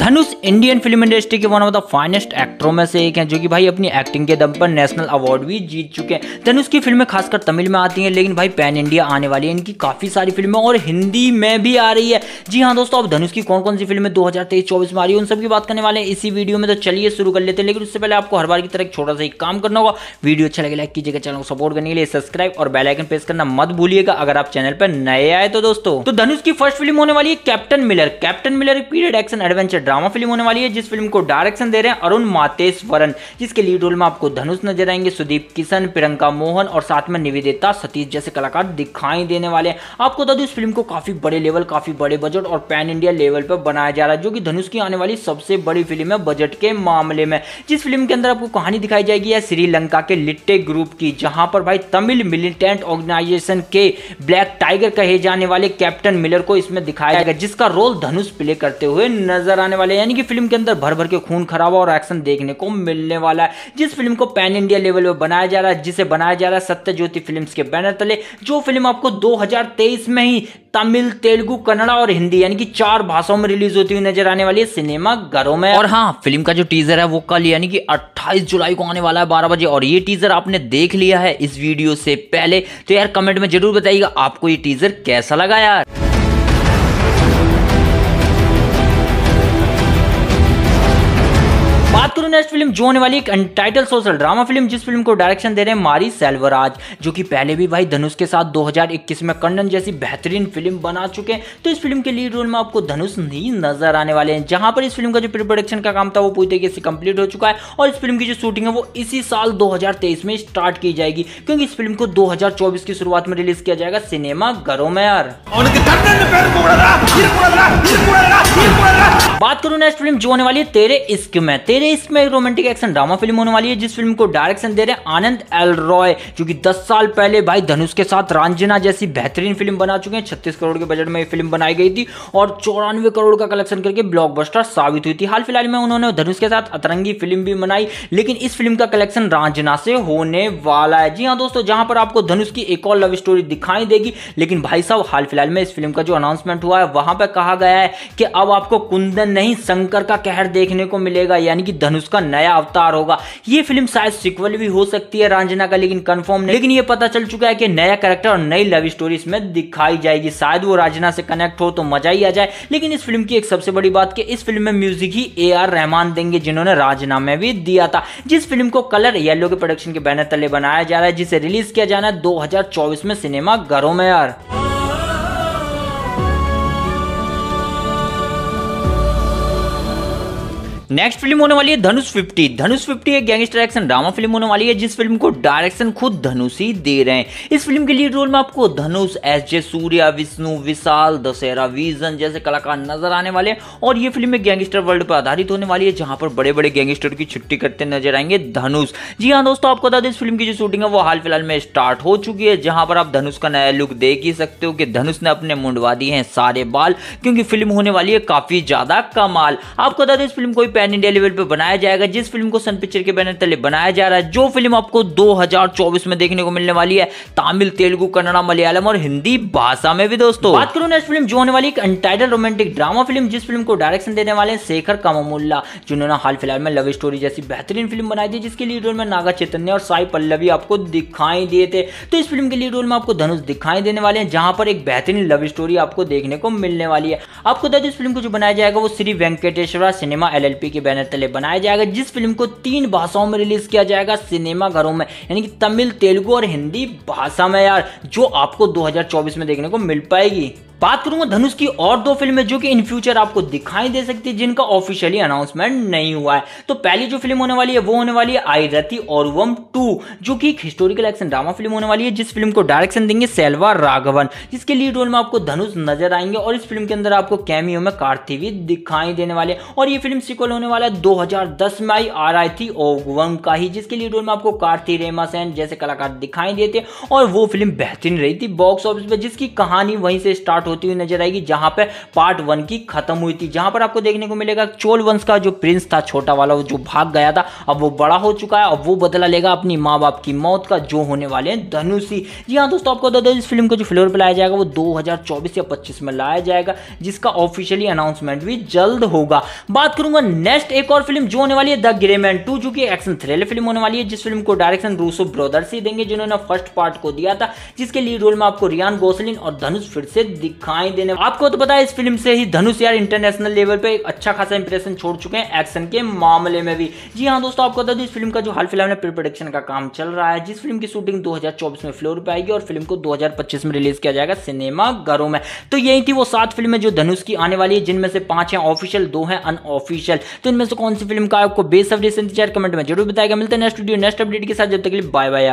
धनुष Indian film industry के one of the finest एक्टरों में से एक हैं जो कि भाई अपनी एक्टिंग के दम पर नेशनल अवार्ड भी जीत चुके हैं धनुष की फिल्में खासकर तमिल में आती हैं लेकिन भाई पैन इंडिया आने वाली है इनकी काफ़ी सारी फिल्में और हिंदी में भी आ रही है जी हाँ दोस्तों अब धनुष की कौन कौन सी फिल्में दो हज़ार में आ रही है उन सबकी बात करने वाले हैं इसी वीडियो में तो चलिए शुरू कर लेते हैं लेकिन उससे पहले आपको हर बार की तरह एक छोटा सा एक काम करना होगा वीडियो अच्छा लगे लाइक कीजिएगा चैनल को सपोर्ट करने के लिए सब्सक्राइब और बेलाइकन प्रेस करना मत भूलिएगा अगर आप चैनल पर नए आए तो दोस्तों तो धनुष की फर्स्ट फिल्म होने वाली है कैप्टन मिलर कैप्टन मिलर एक period action adventure drama film होने वाली है जिस फिल्म को डायरेक्शन दे रहे हैं अरुण मातेश्वरन जिसके लीड रोल में आपको धनुष नजर आएंगे सुदीप किशन प्रियंका मोहन और साथ में निवेदिता सतीश जैसे कलाकार दिखाई देने वाले हैं आपको बता दू इस फिल्म को काफी बड़े लेवल काफी बड़े बजट और पैन इंडिया लेवल पर बनाया जा रहा है जो कि धनुष की आने वाली सबसे बड़ी फिल्म है बजट के मामले में जिस फिल्म के अंदर आपको कहानी दिखाई जाएगी है श्रीलंका के लिट्टे ग्रुप की जहां पर भाई तमिल मिलिटेंट ऑर्गेनाइजेशन के ब्लैक टाइगर कहे जाने वाले कैप्टन मिलर को इसमें दिखाया जाएगा जिसका रोल धनुष प्ले करते हुए नजर कराने वाले यानी कि फिल्म के अंदर भर भर के खून खराबा और एक्शन देखने को मिलने वाला है जिस फिल्म को पैन इंडिया लेवल पर बनाया जा रहा है जिसे बनाया जा रहा है सत्य ज्योति फिल्म के बैनर तले जो फिल्म आपको 2023 में ही तमिल तेलुगु कन्नड़ा और हिंदी यानी कि चार भाषाओं में रिलीज होती हुई नजर आने वाली है सिनेमा घरों में और हाँ फिल्म का जो टीजर है वो कल यानी कि 28 जुलाई को आने वाला है बारह बजे और ये टीजर आपने देख लिया है इस वीडियो से पहले तो यार कमेंट में जरूर बताइएगा आपको ये टीजर कैसा लगा यार नेक्स्ट फिल्म जो होने वाली एक अनटाइटल सोशल ड्रामा फिल्म जिस फिल्म को डायरेक्शन दे रहे हैं मारी सेल्वराज जो कि पहले भी भाई धनुष के साथ 2021 में कंडन जैसी बेहतरीन फिल्म बना चुके हैं तो इस फिल्म के लीड रोल में आपको धनुष नहीं नजर आने वाले हैं जहां पर इस फिल्म का जो प्री प्रोडक्शन का काम था वो पूरी तरीके से कंप्लीट हो चुका है और इस फिल्म की जो शूटिंग है वो इसी साल दो में स्टार्ट की जाएगी क्योंकि इस फिल्म को दो की शुरुआत में रिलीज किया जाएगा सिनेमा घरों में यार बात करूं नेक्स्ट फिल्म जो होने वाली है तेरे इश्क में तेरे इश्क एक रोमांटिक एक्शन ड्रामा फिल्म होने वाली है जिस फिल्म को डायरेक्शन दे रहे हैं आनंद एल रॉय जो कि दस साल पहले भाई धनुष के साथ रांझना जैसी बेहतरीन फिल्म बना चुके हैं छत्तीस करोड़ के बजट में ये फिल्म बनाई गई थी और चौरानवे करोड़ का कलेक्शन करके ब्लॉकबस्टर साबित हुई थी हाल फिलहाल में उन्होंने धनुष के साथ अतरंगी फिल्म भी बनाई लेकिन इस फिल्म का कलेक्शन रांझना से होने वाला है जी हाँ दोस्तों जहां पर आपको धनुष की एक और लव स्टोरी दिखाई देगी लेकिन भाई साहब हाल फिलहाल में इस फिल्म का जो अनाउंसमेंट हुआ है वहां पर कहा गया है कि अब आपको कुंदन नहीं शंकर का कहर देखने को मिलेगा यानी कि धनुष उसका नया अवतार होगा ये फिल्म शायद सिक्वल भी हो सकती है रांझना का लेकिन कंफर्म नहीं लेकिन ये पता चल चुका है कि नया करेक्टर और नई लव स्टोरी इसमें दिखाई जाएगी शायद वो रांझना से कनेक्ट हो तो मजा ही आ जाए लेकिन इस फिल्म की एक सबसे बड़ी बात कि इस फिल्म में म्यूजिक ही ए आर रहमान देंगे जिन्होंने राजना में भी दिया था जिस फिल्म को कलर येलो के प्रोडक्शन के बैनर तले बनाया जा रहा है जिसे रिलीज किया जाना है दो में सिनेमा घरों में यार नेक्स्ट फिल्म होने वाली है धनुष फिफ्टी धनुष फिफ्टी एक गैंगस्टर एक्शन ड्रामा फिल्म होने वाली है जिस फिल्म को डायरेक्शन खुद धनुष ही दे रहे हैं इस फिल्म के लिए रोल में आपको धनुष एस जे सूर्या विष्णु विशाल दशहरा विजन जैसे कलाकार नजर आने वाले हैं और ये फिल्म एक गैंगस्टर वर्ल्ड पर आधारित होने वाली है जहां पर बड़े बड़े गैंगस्टर की छुट्टी करते नजर आएंगे धनुष जी हाँ दोस्तों आपको बता दें इस फिल्म की जो शूटिंग है वो हाल फिलहाल में स्टार्ट हो चुकी है जहां पर आप धनुष का नया लुक देख ही सकते हो कि धनुष ने अपने मुंडवा दिए हैं सारे बाल क्योंकि फिल्म होने वाली है काफी ज्यादा कमाल आपको बता दें इस फिल्म को पैन इंडिया लेवल पे बनाया जाएगा जिस फिल्म को सन पिक्चर के बैनर तले बनाया जा रहा है जो फिल्म आपको 2024 में देखने को मिलने वाली है तमिल तेलुगु कन्नड़ा मलयालम और हिंदी भाषा में भी दोस्तों बात करूं नेक्स्ट फिल्म जो होने वाली एक अनटाइटल रोमांटिक ड्रामा फिल्म जिस फिल्म को डायरेक्शन देने वाले शेखर कमामुल्ला जिन्होंने हाल फिलहाल में लव स्टोरी जैसी बेहतरीन फिल्म बनाई थी जिसके लीड रोल में नागा चैतन्य और साई पल्लवी आपको दिखाई दिए थे तो इस फिल्म के लीड रोल में आपको धनुष दिखाई देने वाले हैं जहां पर एक बेहतरीन लव स्टोरी आपको देखने को मिलने वाली है आपको दर्ज इस फिल्म को जो बनाया जाएगा वो Shri Venkateswara cinema L FP के बैनर तले बनाया जाएगा जिस फिल्म को तीन भाषाओं में रिलीज किया जाएगा सिनेमा घरों में यानी कि तमिल तेलुगु और हिंदी भाषा में यार जो आपको 2024 में देखने को मिल पाएगी बात करूंगा धनुष की और दो फिल्में जो कि इन फ्यूचर आपको दिखाई दे सकती है जिनका ऑफिशियली अनाउंसमेंट नहीं हुआ है तो पहली जो फिल्म होने वाली है वो होने वाली है आई रथी और वम टू जो कि एक हिस्टोरिकल एक्शन ड्रामा फिल्म होने वाली है जिस फिल्म को डायरेक्शन देंगे सेल्वा राघवन जिसके लीड रोल में आपको धनुष नजर आएंगे और इस फिल्म के अंदर आपको कैमियो में कार्थिवी दिखाई देने वाले और ये फिल्म सिक्वल होने वाला है दो में आई आर आई थी ओगवम का ही जिसके लीड रोल में आपको कार्थी रेमा सेन जैसे कलाकार दिखाई देते और वो फिल्म बेहतरीन रही थी बॉक्स ऑफिस में जिसकी कहानी वहीं से स्टार्ट स्टार्ट होती हुई नजर आएगी जहां पर पार्ट वन की खत्म हुई थी जहां पर आपको देखने को मिलेगा चोल वंश का जो प्रिंस था छोटा वाला जो भाग गया था अब वो बड़ा हो चुका है अब वो बदला लेगा अपनी माँ बाप की मौत का जो होने वाले हैं धनुषी जी हाँ दोस्तों आपको बता दो इस फिल्म को जो फ्लोर पर लाया जाएगा वो 2024 या 25 में लाया जाएगा जिसका ऑफिशियली अनाउंसमेंट भी जल्द होगा बात करूंगा नेक्स्ट एक और फिल्म जो होने वाली है द ग्रेमैन टू जो कि एक्शन थ्रिलर फिल्म होने वाली है जिस फिल्म को डायरेक्शन रूसो ब्रदर्स ही देंगे जिन्होंने फर्स्ट पार्ट को दिया था जिसके लीड रोल में आपको रियान गोसलिन और धनुष फिर से दिखाई देने आपको तो पता है इस फिल्म से ही धनुष यार इंटरनेशनल लेवल पे अच्छा खासा इंप्रेशन छोड़ चुके हैं एक्शन के मामले में भी जी हाँ दोस्तों आपको बता दें इस फिल्म का जो हाल फिलहाल में प्री प्रोडक्शन का काम चल रहा है जिस फिल्म की शूटिंग दो में फ्लोर पर आएगी और फिल्म को दो में रिलीज किया जाएगा सिनेमा घरों में तो यही थी वो सात फिल्म जो धनुष की आने वाली है जिनमें से पांच है ऑफिशियल दो है अनऑफिशियल तो इनमें से कौन सी फिल्म का आपको बेसब्री से इंतजार कमेंट में जरूर बताएगा मिलते हैं नेक्स्ट वीडियो नेक्स्ट अपडेट के साथ जब तक लिए बाय बाय